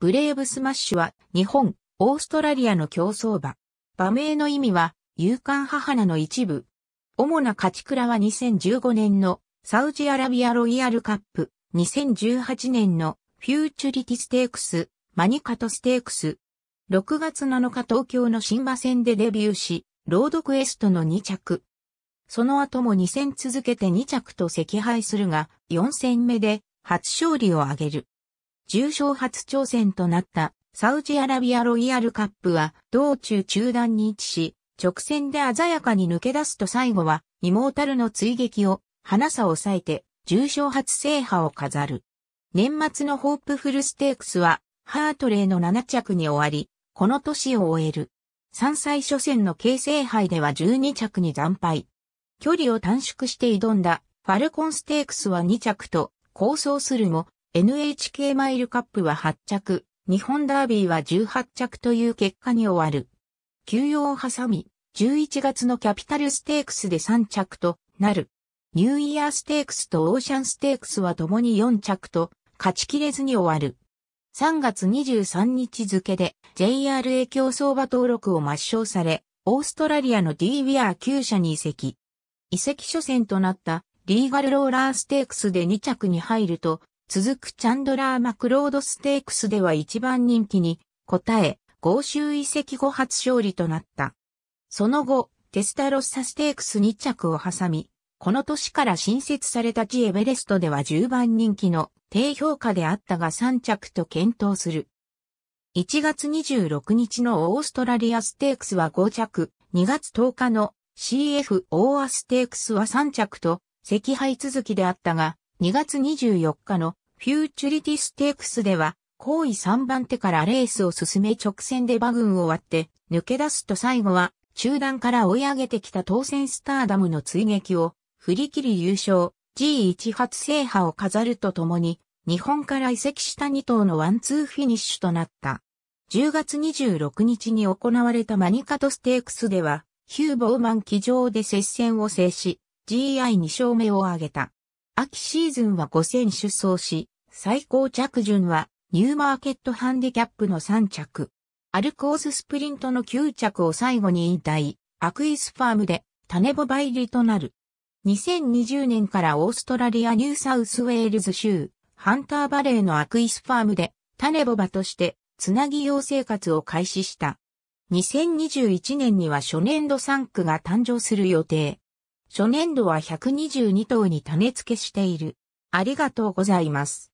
ブレイブスマッシュは日本、オーストラリアの競争馬。馬名の意味は、勇敢母なの一部。主な勝ち倉は2015年のサウジアラビアロイヤルカップ、2018年のフューチュリティステークス、マニカトステークス。6月7日東京の新馬戦でデビューし、ロードクエストの2着。その後も2戦続けて2着と惜敗するが、4戦目で初勝利を挙げる。重賞初挑戦となったサウジアラビアロイヤルカップは道中中段に位置し、直線で鮮やかに抜け出すと最後はイモータルの追撃を花さ抑えて重賞初制覇を飾る。年末のホープフルステークスはハートレイの7着に終わり、この年を終える。3歳初戦の形成杯では12着に惨敗。距離を短縮して挑んだファルコンステークスは2着と、構想するも NHK マイルカップは8着、日本ダービーは18着という結果に終わる。休養を挟み、11月のキャピタルステークスで3着となる。ニューイヤーステークスとオーシャンステークスは共に4着と勝ちきれずに終わる。3月23日付で JRA 競争馬登録を抹消され、オーストラリアの D ウィアー9社に移籍。移籍初戦となったリーガルローラーステークスで2着に入ると、続くチャンドラー・マクロードステークスでは一番人気に応え、豪州移籍後初勝利となった。その後、テスタロッサステークス2着を挟み、この年から新設されたジエベレストでは10番人気の低評価であったが3着と検討する。1月26日のオーストラリアステークスは5着、2月10日の CFO アステークスは3着と、赤敗続きであったが、2月24日のフューチュリティステークスでは、後位3番手からレースを進め直線で馬群を割って抜け出すと最後は中段から追い上げてきた当選スターダムの追撃を振り切り優勝 G1 初制覇を飾るとともに日本から移籍した2頭のワンツーフィニッシュとなった。10月26日に行われたマニカトステークスではヒューボーマン騎乗で接戦を制し GI2 勝目を挙げた。秋シーズンは5戦出走し、最高着順はニューマーケットハンディキャップの3着。アルコーススプリントの9着を最後に引退、アクイスファームで種ボバ入りとなる。2020年からオーストラリアニューサウスウェールズ州、ハンターバレーのアクイスファームで種ボバとしてつなぎ用生活を開始した。2021年には初年度3区が誕生する予定。初年度は122頭に種付けしている。ありがとうございます。